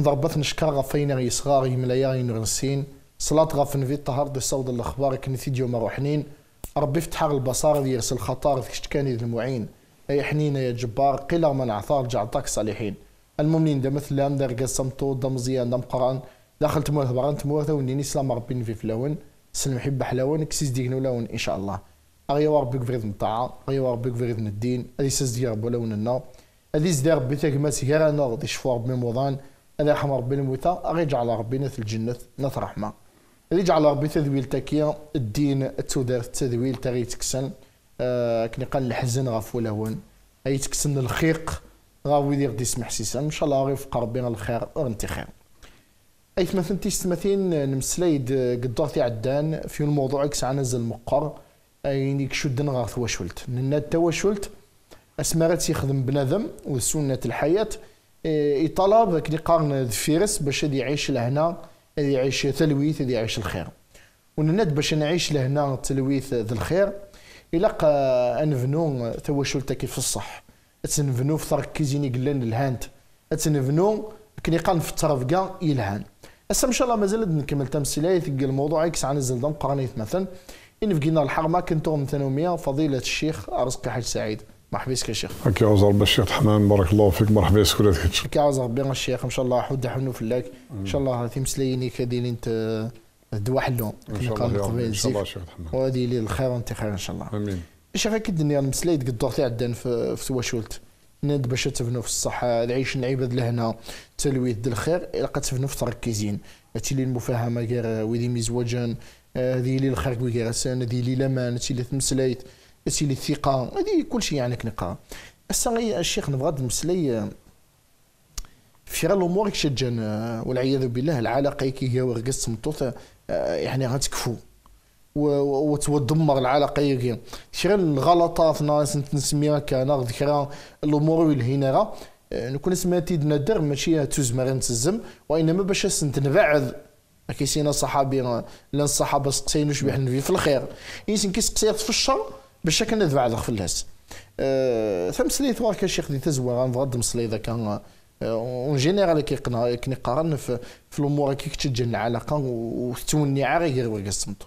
ضربتن شكار غفين غي صغاري ملايا نرنسين صلاة غفن في الطهر دي صود الاخبار كني تيديو روحنين ربي فتح البصار يرسل خطار ذيك شتكاني ذي المعين اي حنين يا جبار قيل من عثار جعطاك صالحين المؤمنين دا مثل لام دا قسم تو دا مزيان دا مقران داخل تموث بران تموث ونين اسلام ربي في فلون سلم حب حلاون كسيز ديكنو لون ان شاء الله اغيوا ربي كفريد الطاعة اغيوا ربي كفريد الدين اذي سيز ديال ربي النار اذي زدي ربي تاكمات غير انا غادي شفوا ربي موضان انا يرحم ربي الموتى غير يجعل ربي نات الجنة نات الرحمة اللي جعل ربي تذويل كي الدين التذويل تا غي تكسن آه كني قال الحزن غاف ولهون اي تكسن الخيق غاوي دير دي سمح سيسان ان شاء الله غير يفقى ربي الخير غنتي خير اي آه، ثمثن تيستمثين نمسلايد آه، قدرتي عدان في الموضوع عن نزل مقر اي نيك شدن غار تواشولت لان التواشولت اسمارات يخدم بنادم وسنة الحياة إيه، يطلب ذاك اللي قارن الفيرس باش هذا يعيش لهنا اللي يعيش تلويث اللي يعيش الخير ونناد باش نعيش لهنا تلويث ذا الخير ان فنو تواشلتا كيف الصح تنفنو في تركيزيني قلن الهانت تنفنو كني قان في الترفقة يلهان اسا ان شاء الله مازال نكمل تمثيلية في الموضوع يكس عن الزلدم قرانيت مثلا إن فينا الحرمة كنتو ثانويه فضيلة الشيخ رزقي حاج سعيد مرحبا بك الشيخ شيخ كي عوز الشيخ حنان بارك الله فيك مرحبا بك كتش كي عوز ربي الشيخ ان شاء الله حد حنو فلاك ان شاء الله تمسليني كدير انت دوا حلو الله قبيل حنان وهذه لي الخير انت خير ان شاء الله امين الشيخ اكيد اني الدور قدرتي عدن في في سواشولت ند باش تبنوا في الصحة العيش العباد لهنا تلويث ديال الخير إلا تبنوا في تركيزين هادشي اللي المفاهمة كاع ويدي مزواجان هذه آه، اللي الخير كوي كاع هذه لي لمان هادشي اللي تمسلايت لي الثقه هذه كل شيء يعني كنقا السا الشيخ نبغى نمسلي في غير الامور كشجن والعياذ بالله العلاقه كي هي ورقص قسم يعني غتكفو وتدمر العلاقه يكي شغل الغلطات ناس نسميها كان ذكرى الامور والهنا نكون سمعتي در ماشي تزمر نتزم وانما باش نتنبعد كيسينا صحابي لان الصحابه سقسينو شبيح في الخير يسين كيسقسيت في الشر بالشكل ندفع على خفلهاس أه ثم سليت وراك الشيخ دي تزوى غنضغط مسلي كان أه، اون جينيرال قنا كنقارن في, في الامور كي كتجن العلاقه وتوني عاري غير ورقه الصمتو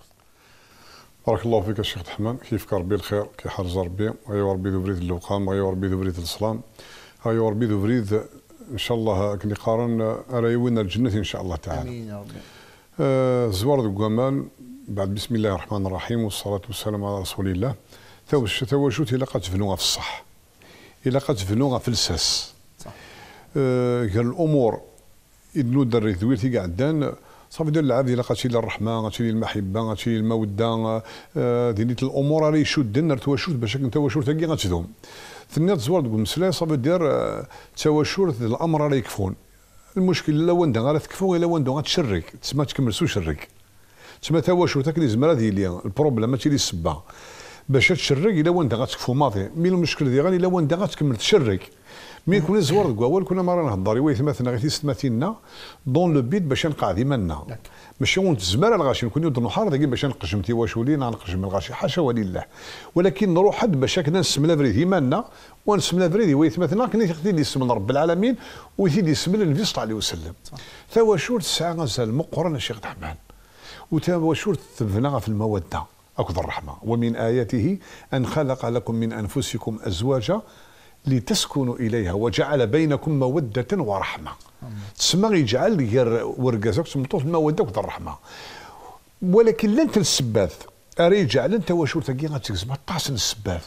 بارك الله فيك الشيخ تحمان كيفك ربي الخير حرز ربي غيو ربي ذو بريد اللوقام غيو ربي ذو بريد الصلام غيو ربي ذو بريد ان شاء الله كني قارن رايونا الجنه ان شاء الله تعالى امين يا ربي آه زوار ذو بعد بسم الله الرحمن الرحيم والصلاه والسلام على رسول الله تواجد إلا تبنوها في الصح إلا تبنوها في الساس صح آه الأمور إذنو الدري ذويل كاع دان صافي دير العبد الا غاتشي للرحمه غاتشي المحبه غاتشي الموده آه، دينيت الامور اللي يشدن التواشرت باش التواشرت تاكي غاتشدهم ثني تزور تقول مسلاي صافي دير التواشرت آه، الامر راه يكفون المشكل لا وندا غير تكفو الا دغ تشرك تسمى تكمل سو شرك تسمى تواشرتك اللي زمرا ديالي البروبليم ماشي لي السبه باش تشرق الى وين في ماضي مي المشكل ديالها الى وين غاتكمل تشرق مي كون زوار دكوا اول كنا مرة نهضر مثلا غير تيستماتينا دون لو بيت باش نقع ديما نعم. ماشي ونت الزمالة الغاشي نكون يود النهار دقي باش نقجم تي واش ولينا نقجم الغاشي حاشا ولله ولكن نروح حد باش كنا نسمنا فريد ديما ونسمنا فريد مثلا كنا تيخدي لي السم رب العالمين لي السم النبي صلى الله عليه وسلم ثوا شو تسعة غزال مقرن الشيخ تحبان وتا شو تبنى في الموده أكثر رحمة ومن آياته أن خلق لكم من أنفسكم أزواجا لتسكنوا إليها وجعل بينكم مودة ورحمة تسمى يجعل غير ورقازك سمطوط المودة وكذا الرحمة ولكن لن تلسباث أري جعل أنت وشورتك غاتكزم طاسن السباث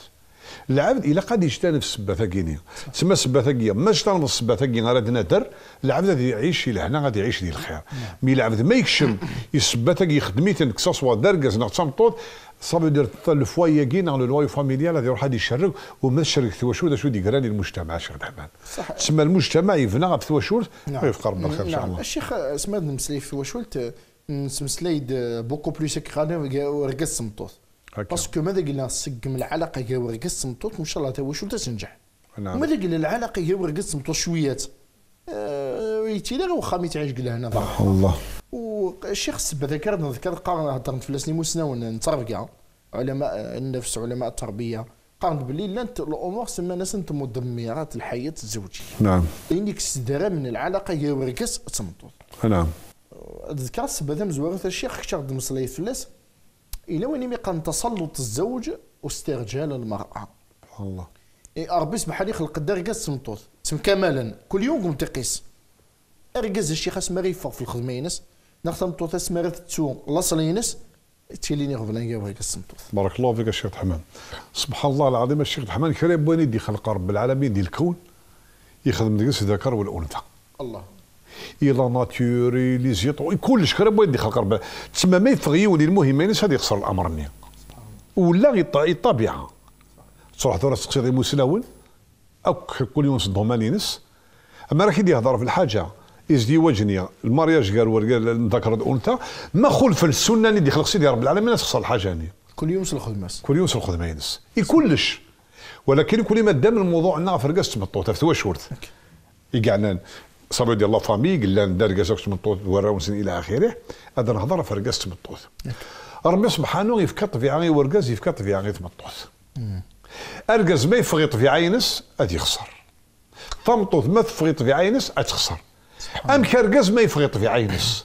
العبد الا قد يجتنب السباثه كينيا تسمى السباثه كيا ما اجتنب السباثه كي راه نادر العبد غادي يعيش الى لهنا غادي يعيش ديال الخير نعم. مي العبد ما يكشم السباثه خدمي يتن كسوا دركز نغ تصمطوط صافي دير لو فوايا كينا لو لواي فاميليال غادي يروح غادي يشرك وما شرك ثوا شو كراني المجتمع شيخ الرحمن تسمى المجتمع يبنى شو ويفقى ويفقر بالخير ان شاء الله الشيخ اسماد نمسلي في شو نسمسلي بوكو بلوس كراني ورقص سمطوط باسكو ماذا قلنا سقم العلقه كيوري قسم طوط ان شاء الله توا شو تنجح نعم ماذا قلنا العلاقه كيوري قسم طوط شويات آه، ويتي لا واخا ميت عايش قلنا هنا الله والشيخ السبا ذكر نذكر قارن هضرت في لاسني مسنون نتربكا علماء النفس علماء التربيه قارن بلي انت الامور سما ناس مدمرات الحياه الزوجيه نعم انك سدره من العلاقه كيوري قسم تمطوط نعم ذكر السبا ذا مزوار الشيخ كشرد مصلي فلاس الى وين يقان تسلط الزوج واسترجال المراه سبحان الله اي ربي سبحان لي خلق الدار كاس سمطوط سم كمالا كل يوم قمت تقيس ارقز الشيخ اسما غيفوق في الخدمه ينس ناخذ سمطوط اسما تتسو لاصل ينس تيليني غفلان يا وهيك السمطوط بارك الله فيك الشيخ الحمام سبحان الله العظيم الشيخ الحمام كريم بوين يدي خلق رب العالمين دي الكون يخدم ديك الذكر والانثى الله لا ناتور لي زيطو كلش كرب ويدي خلق ربي تسمى ما يفغ يولي المهم ينسى هذا يخسر الامر ني ولا الطبيعه تروح تهضر تسقسي غير مسلاون اوك كل يوم صدهم مالينس اما راه كي يهضر في الحاجه يزدي وجنيا المارياج قال ورقال ذكر الانثى ما خلف السنه اللي دي خلق سيدي رب العالمين تخسر الحاجه ني كل يوم الماس كل يوم الخدمه ينس كلش ولكن كل ما دام الموضوع انها فرقاس تبطو تفتوى شورت يقعنان ça ديال dire la famille قال لنا رقص سمنطوط وراونسن الى اخره هذا نهضر في من سمنطوط ربي سبحانه يفكط في عين ورقاز يفكط في عين تمطوط اركاز ما يفغط في عينس غادي يخسر تمطوط ما تفغي طبيعه ينس تخسر ام كرقاز ما يفغط في عينس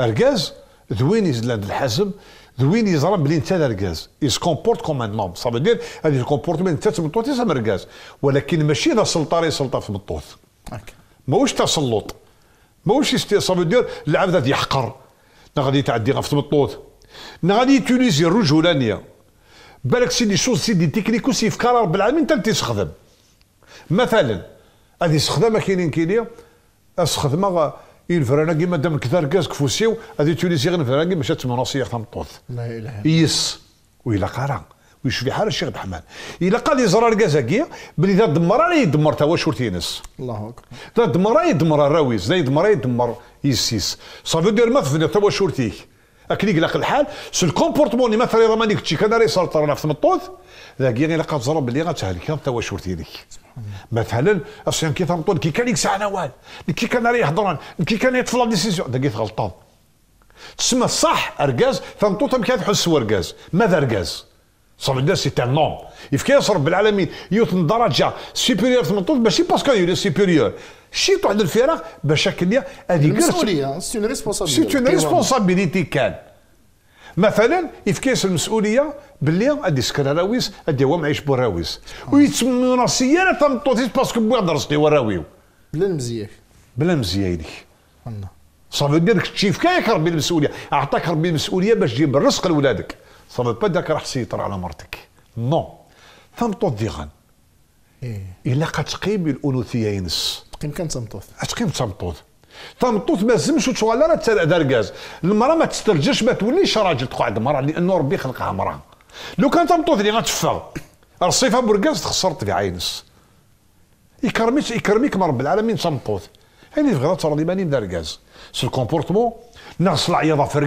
ارقاز ذوين يزلان الحزم ذوين يزرى بلي انت يس كومبورت كوم ان نوم صافي دير هذه الكومبورتمنت انت تمطوط ولكن ماشي ذا سلطه سلطه في مطوط ماهوش تسلط ماهوش استعصاب دير اللاعب غادي يحقر غادي يتعدي غا في تمطوط غادي يتونيزي الرجولانيه بالك سي سيدي شوز سي في كرار وسيفكار رب العالمين تال تيستخدم مثلا هذه استخدامها كاينين كينيا استخدمها ينفرانا إيه كيما دام كثار كاسك كفوسيو هذه تونيزي غنفرانا كيما شات من راسي طوط لا اله الا الله يس ويلا قرا ويشفي حال الشيخ حمان الا قال زرار كازاكيا بلي ذا دمر راه يدمر توا هو شورتينس الله اكبر ذا دمر راه يدمر الراويز اذا يدمر يدمر يسيس صافي دير ما فدنا توا هو شورتيك اكلي قلق الحال سو الكومبورتمون اللي مثلا راه مانيك تشيك كان راه يسلطر في المطوط ذاك غير لقى زرار بلي غاتهلك توا هو شورتينك مثلا اصلا كي تنطول كي كان يكسع نوال كي كان راه يهضر كي كان يطفل ديسيزيون ذاك غلطان تسمى صح اركاز تنطوط كي تحس هو ماذا اركاز Ça veut dire c'est un homme. يفكر رب العالمين يوصل لدرجه سوبيريور في المنطوق ماشي باسكو يولي سوبيريور شيت واحد الفرق باش هكا هذه المسؤوليه سي اون ريسبونسابيلتي سي ريسبونسابيلتي كان مثلا يفكيس المسؤوليه باللي غادي يسكر راويس غادي هو معيش براويس ويتسمونا سياله تنطوطيس باسكو بوغ درستي وراويو بلا مزياك بلا مزياك الله صافي دير التشيف كايك ربي المسؤوليه اعطاك ربي المسؤوليه باش تجيب الرزق لولادك صافي با داك راح تسيطر على مرتك نو تمطوط ديغان الا قتقيم الانوثيه ينس تقيم كان تمطوط تقيم تمطوط تمطوط ما لازمش وتولى راه تركاز المراه ما تسترجش ما توليش راجل تقعد مراه لانه ربي خلقها مراه لو كان تمطوط اللي غتفاغ الصفه بوركاز تخسرت في عينس يكرميك يكرميك من رب العالمين تمطوط هاني في غير ترى ماني مدركاز سو الكومبورتمون ناقص العياضه في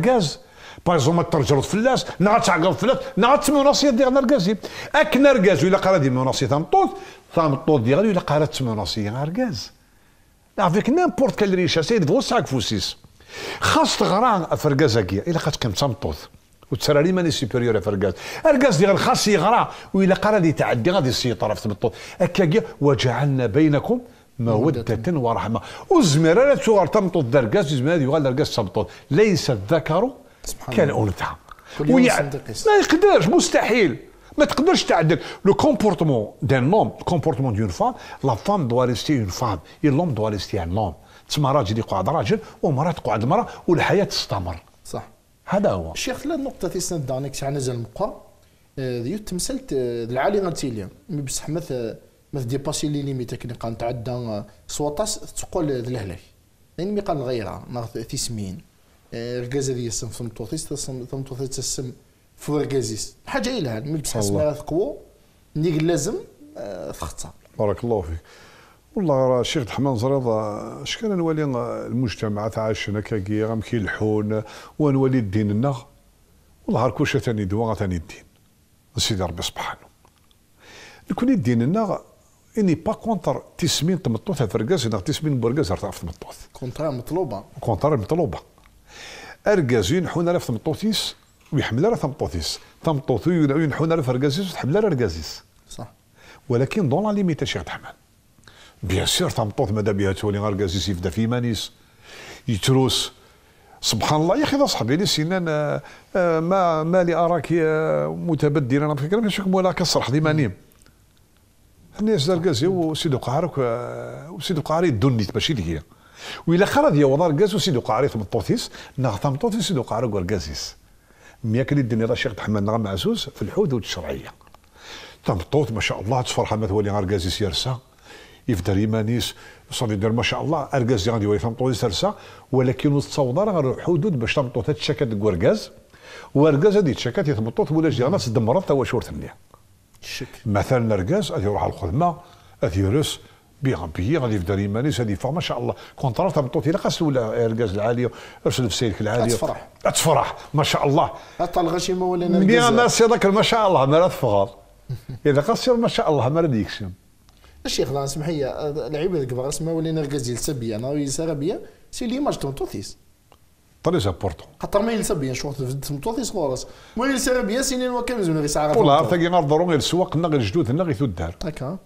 باغ زوما ترجلو فلاس نعا تعقل فلاس نعا تمناصيه ديال ركازي اك نركازو ولا قرا دي مناصيه تنطوط تنطوط ديال ولا قرا تمناصيه ركاز افيك نيمبورت كال ريشا سيد فو ساك فوسيس خاص تغرا فركاز هكيا الا قات كم تمطوط وتسرى ماني سوبيريور في الركاز ديال خاص يغرى والا قرا لي تعدي غادي يسيطر في تبطو هكا وجعلنا بينكم مودة ورحمة وزمير لا تغار تمطط الركاز زمير يغال الركاز تمطط ليس الذكر كان اون ويعني ما يقدرش مستحيل ما تقدرش تعدل لو كومبورتمون دان نوم كومبورتمون دون فام لا فام دوا ريستي اون فام لوم دوا ريستي ان نوم تسمى راجل يقعد راجل ومراه تقعد مراه والحياه تستمر صح هذا هو شيخ لا نقطة تيسند دانك شحال نزل مقا ديو آه، تمثلت آه، العالي غنتيليا مي بصح مث مث ديباسي لي ليميت كي قان نتعدى آه، سواطاس تقول ذلهلاي يعني مي قال نغيرها سمين السم في توثيس فم توثيس السم في ركازيس حاجه الها من تحس ما تقوى نيك لازم آه، تخطى بارك الله فيك والله راه الشيخ الحمام زريضة كان نولي تاع عايشين هكاكي غام كيلحون ونولي الدين لنا والله هار كوشة ثاني دوا ثاني الدين سيدي ربي سبحانه لكن الدين لنا اني با كونتر تسمين تمطوث فرقاس تسمين برقاس في تمطوث كونتر مطلوبة كونتر مطلوبة ارقازو ينحون في تمطوطيس ويحمل على تمطوطيس تمطوطو ينحون على ارقازيس وتحمل على ارقازيس صح ولكن دون لا ليميت شيخ تحمل بيان سير تمطوط ماذا بها تولي ارقازيس يبدا في مانيس يتروس سبحان الله يا اخي صاحبي لي سنان آه، آه، ما ما لي اراك متبدلا بفكره كنشوف مولاك كصرح ديما نيم الناس كازي وسيدو قعرك وسيدو آه، قعري الدنيت ماشي اللي هي وإلا خرا وضار قاسو وسيدو قعري ثم طوثيس نغثم طوثيس سيدو قعري قرقاسيس ميا كلي الدنيا راه شيخ محمد نغم معزوز في الحدود الشرعية تمطوط ما شاء الله تفرح ما تولي كازيس يرسى يفدر يمانيس صافي دير ما شاء الله اركاز غادي يولي طوثيس يرسى ولكن تصوض غير الحدود باش تمطوط تشكات كوركاز وارقاز هذه تشكات يتمطوط ولا جيرانات تدمرت توا شورت مثلا ركاز غادي يروح على الخدمة غادي يرس بيغ بيي غادي يفدا ريماني سادي فور ما شاء الله كونترا تاع بطوطي لا قاس ولا اركاز العاليه ارسل في سيرك العاليه تفرح تفرح ما شاء الله حتى الغشيمه ولا يا ناس هذاك ما شاء الله ما راه تفغر اذا قاس ما شاء الله ما راه ديكشن الشيخ الله اسمح لي العباد كبار اسمها ولينا غازي يلسا بيا انا يلسا بيا سي ليماج تون توثيس طري زابورتو خاطر ما يلسا بيا في توثيس خلاص ما يلسا بيا سينين وكامل زون غير ساعه والله تلقى نهار ضروري السواق لنا غير الجدود لنا غير الدار هكا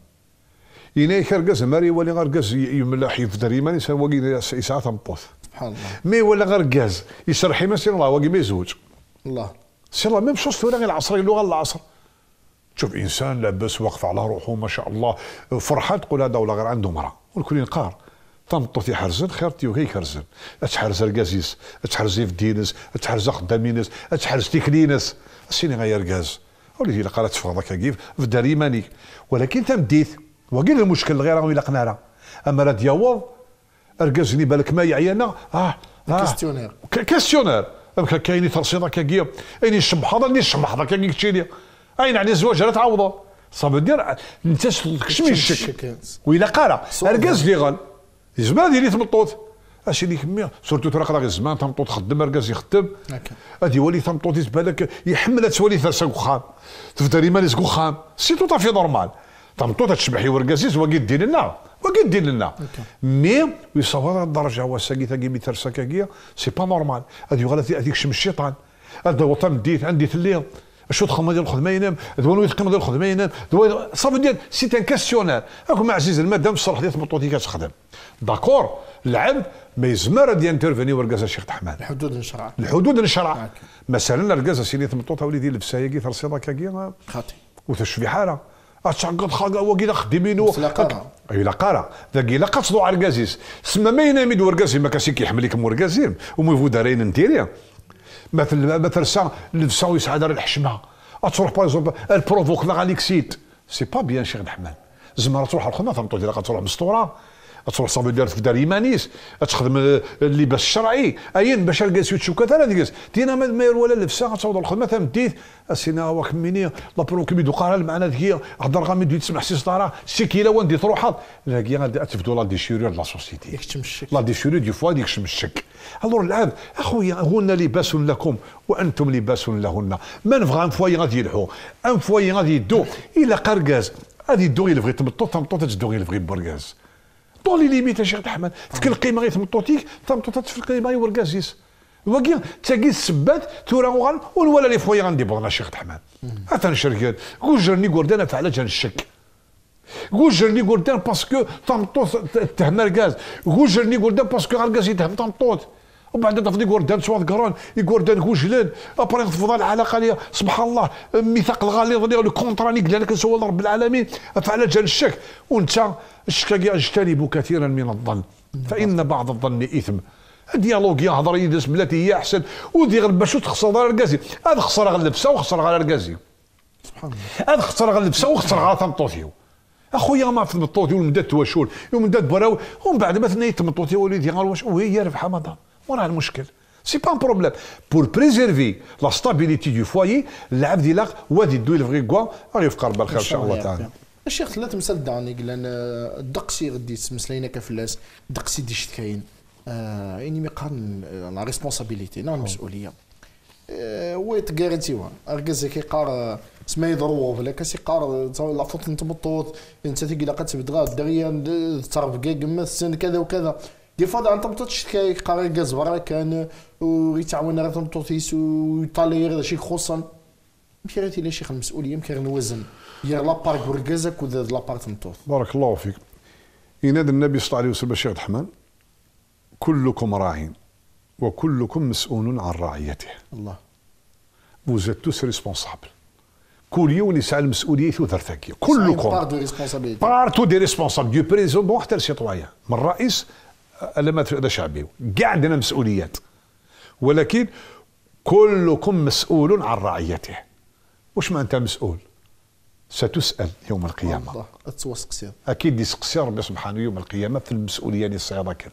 ينا يخرجز ماري يولي ارقاز يملاح ماني يمان يسوى ساعة تمطوط سبحان الله مي ولا غرقاز يسرح ما سير الله واقي ما يزوج الله سير الله ميم شوز غير العصر اللغة العصر تشوف انسان لاباس واقف على روحه ما شاء الله فرحان تقول هذا ولا غير عنده مرأة والكل ينقار تنطو في حرزن خير تيو كي كرزن اتحرز القازيس اتحرز في دينس اتحرز خدامينس اتحرز تكلينس سيني غير قاز هي قالت فغضك كيف في دار ولكن تمديث وقيل المشكل غير راهو يلقنا راه اما راه ديوض اركاز اللي بالك ما يعينا آه،, اه كاستيونير كاستيونير كاين ترصيده كاكيا اين الشمحه اللي الشمحه كاكي لي اين على الزواج راه تعوضه صافي دير انت كشمي الشك ويلا قارا اركاز اللي غال زمان ديري تمطوط اش اللي كمي سورتو تراك غير زمان تمطوط خدم اركاز يخدم هادي ولي تمطوط يتبان لك يحمل تولي كخام وخام تفدا كخام سي سيتو في نورمال تمطوطه تشبح ورقازيز وقيد دير لنا وقيد دير لنا مي ويصور الدرجه وساكي تاكي ميتر ساكاكيه سي با نورمال هذه غلا هذيك شم الشيطان هذا وطن ديت عندي في الليل شو تخدم ديال الخدمه ينام دوان ويت تقيم ديال الخدمه ينام صافي ديال سي ان كاستيونير هاكم عزيز المدام الصلاح ديال تمطوطي كتخدم داكور العبد ما يزمر غادي انترفيني ورقاز الشيخ تحمان الحدود الشرع الحدود الشرع مثلا رقاز سيدي تمطوطه وليدي لبسايه كي ترسيضه كاكي خاطي وتشفي حاله اتشقط خلق وكي خدمينو اي لا قرا ذاك لا قصدو عرقازيس سما ما دو الكازي ما كاسي كيحمل لك ورقازير وما يفو دارين نديريا مثل مثل سا لبسا ويسعى دار الحشمه اتروح باغ اكزومبل البروفوك لا غاليكسيت سي با بيان شيخ الحمام زعما تروح الخدمه فهمتوا تروح مستوره تروح سافو في دار يمانيس تخدم اللباس الشرعي اين باش القاس يتشوكا ثلاث قاس تينا ما ولا لبسه تعود الخدمه ثم ديت السينا واك مني لا برونكي بيدو قال معنا ذكي هضر غامي دوي تسمح سي سي كيلا وان دي تروحها لاكي تبدو لا ديشيرور لا سوسيتي لا ديشيرور دي فوا ديك شمشك الور العاب اخويا هن لباس لكم وانتم لباس لهن ما نبغى ان فوايا غادي يلحو ان فوايا غادي يدو الى قرقاز غادي يدو غير لبغي تمطو تمطو تجدو غير لبغي برقاز لي ليميت يا شيخ احمد تكل القيمه غير تمطوتيك تمطوطات في القيمه وركازيس وكي تاقي السبات تورا وغان ولا لي فوي غندي بغنا شيخ احمد اثن شركات قوجرني قردان فعلاش هنشك قوجرني قردان باسكو تمطوط تهم الكاز قوجرني قردان باسكو غاز يتهم تمطوط وبعد تفضي كوردان سواد كرون كوردان كوجلان ابري تفضى العلاقه ليا سبحان الله الميثاق الغليظ لي لو كونترا نيك لك سوى رب العالمين فعلى جال الشك وانت الشك اجتنب كثيرا من الظن فان بعض الظن اثم ديالوج يهضر يدس بلاتي هي احسن ودي غير باش تخسر على ركازي هذا خسر على اللبسه وخسر على ركازي سبحان الله هذا خسر على اللبسه وخسر على ثمطوثيو اخويا ما في الطوطي ومدات تواشول ومدات براو ومن بعد ما مثلا يتمطوطي وليدي غير واش وهي ربح رمضان وراه المشكل سي با ان بروبليم بور بريزيرفي لا ستابيليتي دو فوايي العبد ديال وادي الدويل فغيكوا غير في قرب الخير ان شاء الله تعالى الشيخ لا تمثل دعني لان الدقسي غدي تمسلينا كفلاس الدقسي ديش كاين آه يعني مقارن آه، لا ريسبونسابيليتي لا المسؤوليه آه، ويت كارنتيوا كي كيقار سما يضروا ولا كاسي قار لا فوت نتمطوط انت تيقي لا قد تبدغا دريا تعرف السن كذا وكذا دي فوا عن قرار غاز برا كان ويتعاون على تمطوطيس ويطالي غير شي خصوصا ماشي غير تيلا شيخ المسؤوليه يمكن نوزن يا لابارك بركازك ولا لابارك تمطوط بارك الله فيك يناد النبي صلى الله عليه وسلم الشيخ الرحمن كلكم راع وكلكم مسؤول عن رعيته الله vous êtes tous responsables كل يوم يسعى المسؤوليه ثلاثه كلكم بارتو دي ريسبونسابيلتي بارتو دي ريسبونسابيلتي دو بريزيدون حتى من الرئيس لما هذا شعبي قاعدنا مسؤوليات ولكن كلكم مسؤول عن رعيته واش ما انت مسؤول ستسال يوم القيامه الله اتوسقسير اكيد يسقسي ربي سبحانه يوم القيامه في المسؤوليه اللي صايره كان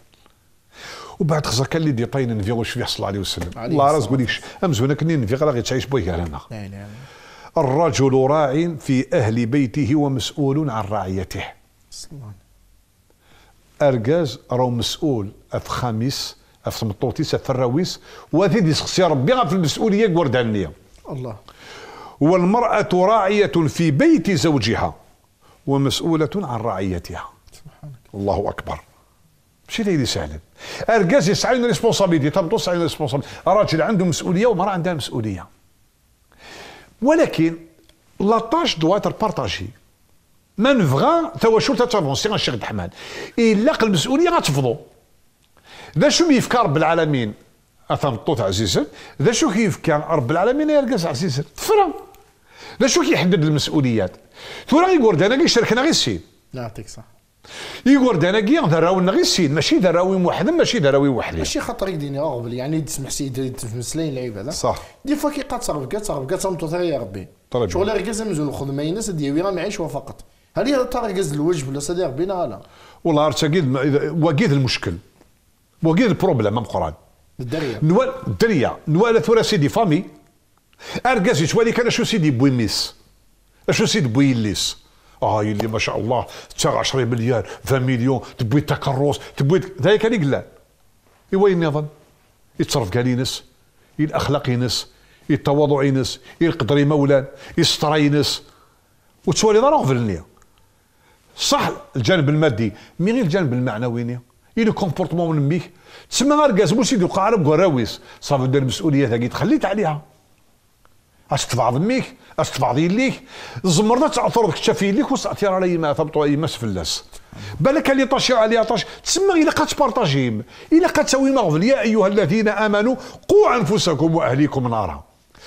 وبعد خزا كان اللي ديطاين نفيغو الشفيع صلى الله عليه وسلم الله راه تقول لك امزونا كني نفيغ غير تعيش بويا هنا نعم، نعم، نعم. الرجل راع في اهل بيته ومسؤول عن رعيته اركاز راهو مسؤول اف خميس اف سمطوطيس اف الراويس دي ديسقسي ربي في المسؤوليه كورد الله والمراه راعيه في بيت زوجها ومسؤوله عن رعيتها سبحانك الله اكبر ماشي ليلي سهلا اركاز يسعى لنا ريسبونسابيلتي تبدو يسعى لنا ريسبونسابيلتي راجل عنده مسؤوليه ومراه عندها مسؤوليه ولكن لا تاش دوا بارطاجي ما نبغى شو تافونسي الشيخ عبد الحماد يلاق المسؤوليه غتفضوا ذا شو يفكر رب العالمين اثنطوط عزيزا ذا شو كيفكر رب العالمين يرقص عزيزا تفرا ذا شو كيحدد المسؤوليات ثورا يقول انا دانا كيشاركنا غير السين لا يعطيك صح يقول انا كي ذراونا غير السين ماشي ذراوي وحده ماشي ذراوي وحده ماشي خاطر يديني اغبل يعني تسمح سيد تمثلين لعيب هذا صح دي فوا كي تربكا تربكا تمطوط يا ربي شغل ركز مزول خذ ما ينسى راه معيش فقط هل هي تركز الوجه ولا صديق بينا لا والله ارتا قيد وقيد المشكل وقيد البروبليم ام قران الدريه نوال الدريه نوال ثورا سيدي فامي ارقاسي شوالي كان شو سيدي بويميس شو سيدي بويليس اه يلي ما شاء الله تاع 10 مليار 20 مليون تبوي تكروس تبوي ذلك اللي قلال ايوا يظن يتصرف قال ينس الاخلاق ينس التواضع ينس القدر مولان يستر ينس وتسوالي ضروري صح الجانب المادي مي غير الجانب المعنوي اي كومبورتمون من ميك تسمى اركاز ماشي يلقى عرب وراويس صافي دير المسؤوليات هاكي تخليت عليها اش تفعض ميك اش تفعض يليك الزمرده تعثر كتشاف يليك وساثير على ما ثبتوا اي في اللاس بالك اللي طاش على طاش تسمى الا قد بارطاجيم الا قد تساوي مغفل يا ايها الذين امنوا قوا انفسكم واهليكم نارا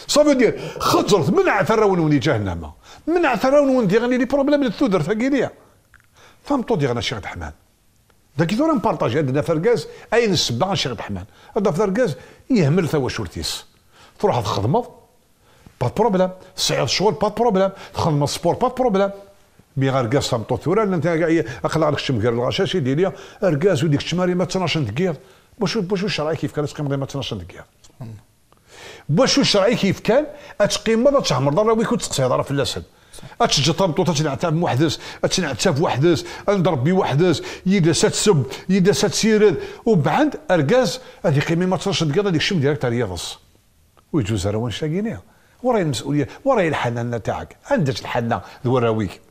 صافي دير خزرت منع ثرون وني جهنم منع ثرون وني غني لي بروبليم للثودر ثقيليه فهمتو ديغنا شيخ حمان داك كي نبارطاجي عندنا فرقاز اي اين عن شيخ حمان هذا فرقاز يهمل ثوا شورتيس تروح تخدم با بروبليم تسعير شغل با بروبليم تخدم السبور با بروبليم مي غرقاس تمطو ثورا انت اقلع لك شمكر الغشاش يدير لي ارقاز وديك الشماري ما 12 دقيق واش واش الشرعي كيف كان تقيم ما 12 دقيقه واش الشرعي كيف كان تقيم ما تهمر ضروري ويكون تقصي ضرر في الاسد اتشجطمطو تتنعتم وحدس اتنعتف وحدس نضرب وحدس يداس ستسب يداس تسيرد وبعد اركاز هذه قيمه ما تصرش تقضى هذيك الشم ديالك تاع رياضس ويجوز راه واش لاقينيه وراي المسؤوليه وراي الحنانه تاعك عندك الحنه ذوراويك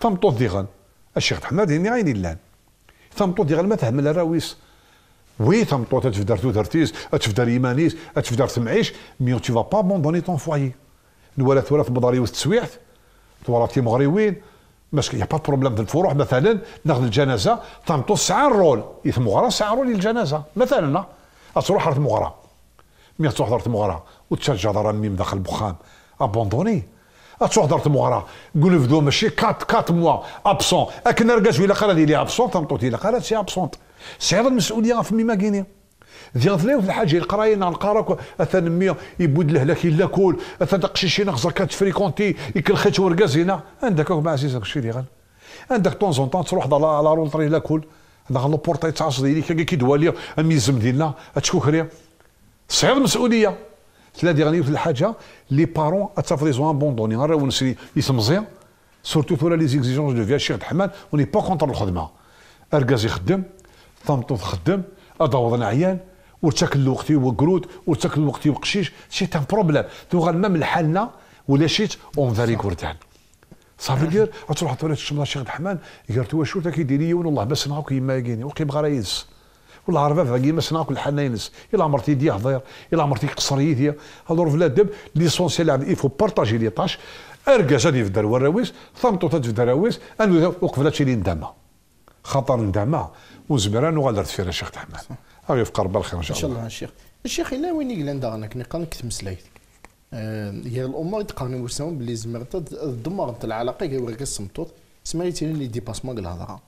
تمطوط ديغان الشيخ محمد هني عيني اللان تمطوط ديغان ما تهمل الراويس راويس وي as fait des artistes, tu تفدر fait des humanistes, tu as fait des mais دوني طون فوايي pas abandonner في foyer. Nous, وراك تي مغربيين ماسك يا با بروبليم في الفروح مثلا ناخذ الجنازه تنطو ساعه الرول يثم غرا ساعه رول للجنازه مثلا تروح حضرت مغرى مي تروح حضرت مغرى وتشجع دار ميم داخل البخام ابوندوني تروح حضرت مغرى قول فدو ماشي كات كات موا ابسون اكن رقاش ولا قال لي ابسون تي لا قالت سي ابسون سعر المسؤوليه في ميما كيني ديال في الحاجه القراينا القراك اثن مية يبود له لكن لا كول اثن تقشيشينا خزر كتفريكونتي يكلخيت هنا عندك مع عزيزك شيري غن عندك طون زون طون تروح لا طري لا كول عندك غلو تاع تعص ديالي كي كيدوالي ميزم ديالنا خريا صعيب المسؤوليه تلا دي في الحاجه لي بارون دوني غير راهو نسري زين سورتو ثورا لي زيكزيجونس دو فيا شيخ الحمال وني با كونتر الخدمه اركاز يخدم ثمطوط خدم اداوض عيان وتاكل الوقت وقرود وتاكل الوقت وقشيش شي سي ان بروبليم تو ميم لحالنا ولا شيت اون فيري كوردان صافي أه. دير تروح توري الشمله شيخ الرحمن قالت تو شو كيدير لي والله بس ناكل كيما يقيني وكي بغا رايز والله عرفافها كيما سناكل الحنا ينس الا عمرتي دي حضير الا عمرتي قصر يديا الور فلا دب ليسونسيال عبد ايفو بارطاجي لي طاش ارجع جاني في دراويس ثمطو في الدار دراويس وقفلات شي لي ندامه خطر ندامه وزبران وغادرت في الشيخ الرحمن أو يفقر بالخير إن شاء الله إن شاء الله الشيخ الشيخ إلا وين يقلان كني نقانك تمسلايت آه، هي الأمور تقارن وسام باللي زمر تدمر العلاقة كي ورقة السمطوط سمعت لي ديباسمون ديال الهضرة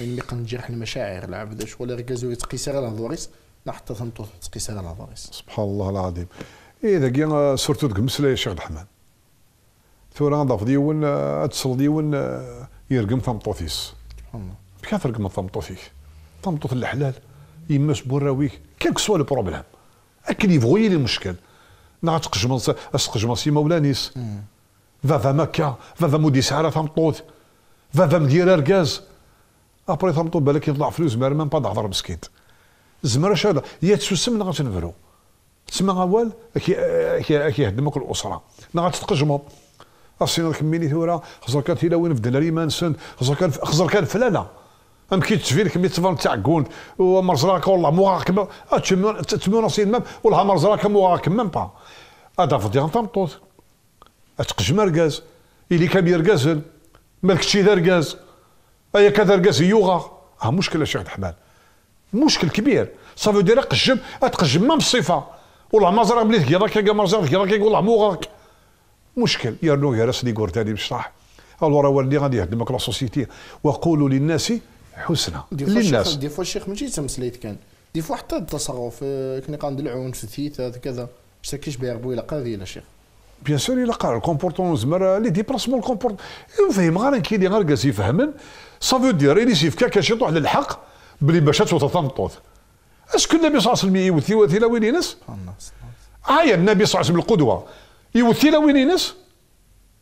اللي يعني قنجرح المشاعر العبد شغل ركزوا يتقيس على الهضريس حتى تمطوط تقيس على الهضريس سبحان الله العظيم إذا إيه، كي سورتو ديك مسلاي الشيخ الرحمن ثورة ضاف ديون اتصل ديون آه، يرقم ثمطوثيس سبحان الله بكثر رقم ثمطوثيك ثمطوث الحلال يماش بوراويك كيل سوا لو بروبليم اكل يفغوي لي المشكل نا قجمص اش قجمص مولانيس فافا مكا فافا مودي سعرة طوث فافا مدير ركاز ابري تمطوط بالك يطلع فلوس مار مام با نهضر مسكين زمر شاد يا تسوسم نغا تنفرو تسمى غوال كيهدمك الاسره نا تتقجمو الصين كميني ثورا خزر كان في وين في دلاري مانسن خزر كان خزر كان فلانه مكيتش فين مي تفرن تعكون ومرزراك والله مغاكم تمون راسي المام والها مرزراك مغاكم مام با هذا فضي تمطوط اتقش ركاز الي كان يركازن مالك شي ركاز ايا كذا ركاز يوغا ها آه، مشكل شيخ الحبال مشكل كبير صافي دير قجم اتقجم مام الصفه والله ما زرق بليت كي ما زرق كي والله غاك مشكل يا نو يا راس لي قرتاني بشطاح الورا والدي غادي يهدمك لا سوسيتي وقولوا للناس حسنى للناس دي فوا الشيخ ماشي تمسليت كان دي فوا حتى التصرف آه، كنا كندلعو نفتيت هذا كذا شتا كيش باير بويلق هذه لا شيخ بيان سور الى قرا الكومبورتمون زمر لي ديبلاسمون الكومبورت فهم غير كيدي غير كاس يفهمن سافو دير اللي سيفكا كاش يطوح للحق بلي باش تسوط تمطوط اسكو النبي صلى الله عليه وسلم يوثي وثي وين ينس هاي النبي صلى الله عليه وسلم القدوه يوثي وين ينس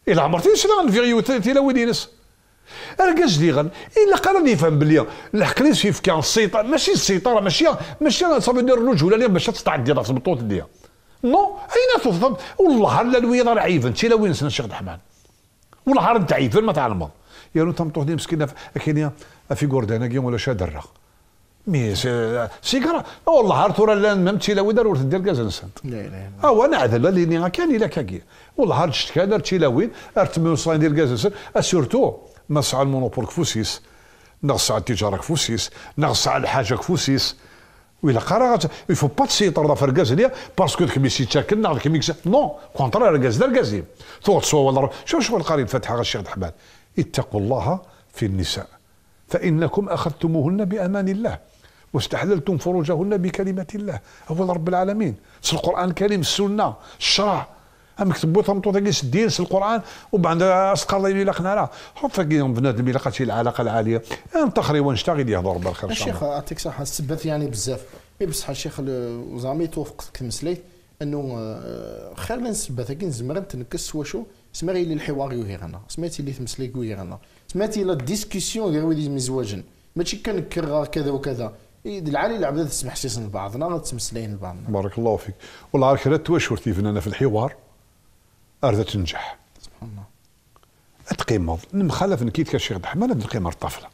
الى عمرتي شنو غنفيغ يوثي وين ينس انا كاش ديغن الا قال راني فاهم بلي الحكري سيف كان السيطره ماشي السيطره ماشي ماشي صافي دير الرجوله ولا باش تستعدي راسك بالطوط ديالها نو اين تفضل والله لا الويضه راه عيفن تي لا وين سنا الشيخ دحمان والله راه انت عيفن ما تعلمه يا لو تمطوح دي مسكينه كاين في كوردانا كيما ولا شادره مي سيكرا والله هار تورا لان مام تيلاوي دار ورث ديال كازا نسنت لا لا اه انا عذل اللي كان الا كاكي والله هار شتكا دار تيلاوي ارتمي وصاين ديال كازا نسنت أه، سيرتو نص على المونوبول كفوسيس نص على التجاره كفوسيس نص على الحاجه كفوسيس ويلا قرارات يفو با تسيطر دا فرقاز ليا باسكو كمي سي تاكل نعرف كمي نو كونترا ركاز دا ركازي ثوت سوا ولا شوف شوف القاري الفاتحه غا الشيخ حبان اتقوا الله في النساء فانكم اخذتموهن بامان الله واستحللتم فروجهن بكلمه الله هو رب العالمين في القران الكريم السنه الشرع مكتبو ثمطو تاكي سدين القران وبعد اسقر لي لقنا حط بنادم الا قاتشي العلاقه العاليه انتخري ونشتا غير يهضر بالخير الشيخ يعطيك صحه السبات يعني بزاف مي بصح الشيخ وزعما توفقت تمسلي انه آه، خير من السبات كي نزمر تنكس واشو سما اللي الحوار يوهيغنا سمعتي اللي تمسلي يوهيغنا سمعتي لا ديسكسيون غير ويدي مزواجن ماشي كنكر كذا وكذا العالي العبد تسمح حسيس لبعضنا تمسلين لبعضنا بارك الله فيك والله راك راه تواشرتي فينا في الحوار أردت تنجح سبحان الله مض نمخالف نكيت كالشيخ دحمانه نقيمر الطفله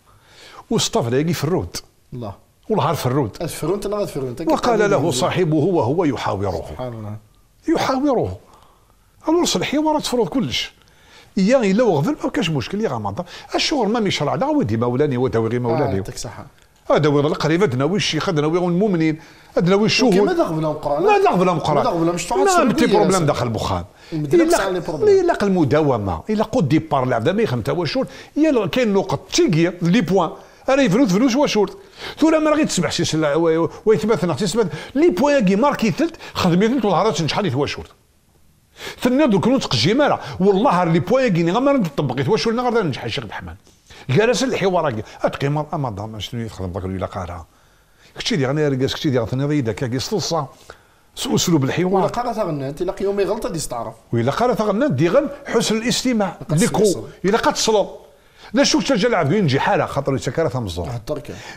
والطفله يجي في الرود الله والهار في الرود أسفرونت أنا أسفرونت وقال له صاحبه وهو يحاوره سبحان الله يحاوره صلحي الحوار تفرض كلش يا إلا وغفل ما كاش مشكل يا غمضة الشغل ما مشرع راه عودي مولاني وداوي مولاني آه، هذا وين القريب هذا ناوي الشيخ هذا ناوي المؤمنين هذا ناوي الشهود ماذا قبل مقران ماذا قبل مقران ماذا قبل مش تعرف نعم تي بروبليم داخل البخار بوخان يلاق المداومه دي الديبار العبد ما يخدم تا واشورت كاين نقط تيكيا لي بوان راه فلوس فلوس واشورت ثورة ما تسبح شي سلا ويثبت ناقص تسبت لي بوان كي ماركي ثلت خدمي ثلت لي شحال واشورت ثنا دوك نتقجي مالا والله لي بوان كي غير ما نطبقيت واشورنا غير ننجح الشيخ بحمان جالس الحوار اتقيم ما ضام شنو يخدم ذاك ولا قارها كتشي دي غني رقاس كتشي دي غني ضيدا كاكي سو اسلوب الحوار ولا قرا غنانت الا قيومي غلطه دي ستعرف ولا قرا دي ديغن حسن الاستماع ديكو الا صلو لا شو تجا لعب ينجي حاله خاطر تكرا ثم الزور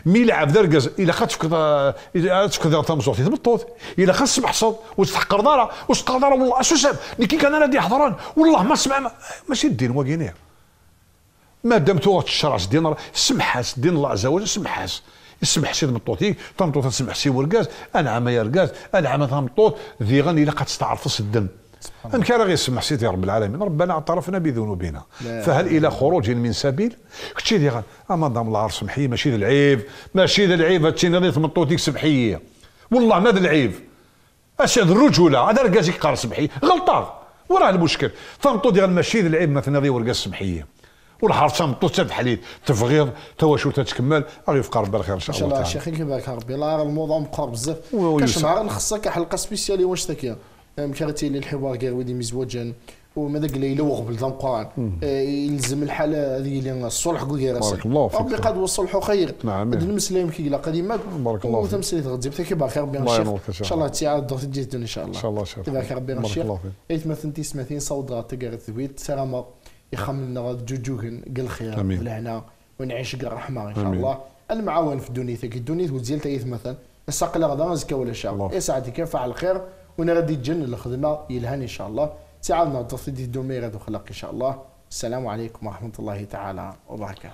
مي لعب دركز الا خاتفك الا تفك ثم الزور تثبت الطوث الا خاص محصل وتحقر دارا وتقدر والله شو ساب كي كان انا دي حضران والله ما سمع ماشي الدين واكينير ما دام تغط الشرع سدين سمحاس دين الله عز وجل سمحاس يسمح سي مطوطيك تمطوط تسمح سي ورقاز انعم يا رقاز انعم تمطوط ذي غني لقد تستعرف الدم كان غير سمح سيدي رب العالمين ربنا اعترفنا بذنوبنا فهل الى خروج من سبيل كتشي ذيغا اما الله العار سمحي ماشي ذي العيب ماشي ذي العيب هادشي اللي تمطوطيك سمحي والله ما ذا العيب اسد الرجوله هذا رقازي قار سمحي غلطه وراه المشكل تمطوط ديال ماشي ذي العيب مثلا ذي ورقاز سمحيه والحرصه تاع الحليب تفغيض شو تتكمل راه يفقر ربي الخير ان شاء الله ان شاء الله الشيخ يبارك ربي الله الموضوع مقر بزاف كاش نهار نخصك حلقه سبيسيالي واش تاكيا؟ مكرتي للحوار الحوار كاع ودي مزوجا وماذا قال لي وغبل ذا مقارن آه، يلزم الحال هذه اللي الصلح كوكي راسك بارك الله فيك ربي قد والصلح خير نعم هذا المسلم كي قديما بارك الله فيك وتمسلي تغدي بتاكي بارك ربي الشيخ ان شاء الله تي عاد الدين ان شاء الله ان شاء الله شيخ تبارك ربي فيك ايت ثنتي سمعتين صوت تقرا ثويت سلامه يخملنا غاد جوجوهن قال الخير ولعنا ونعيش قال الرحمه ان شاء الله المعاون في دونيتك الدنيا وزيل تايث مثلا الساق لا غدا زكا ولا شاء الله يسعدك إيه ينفع الخير وانا غادي تجن الخدمه يلهان ان شاء الله تعالنا تصدي دي دومي خلق ان شاء الله السلام عليكم ورحمه الله تعالى وبركاته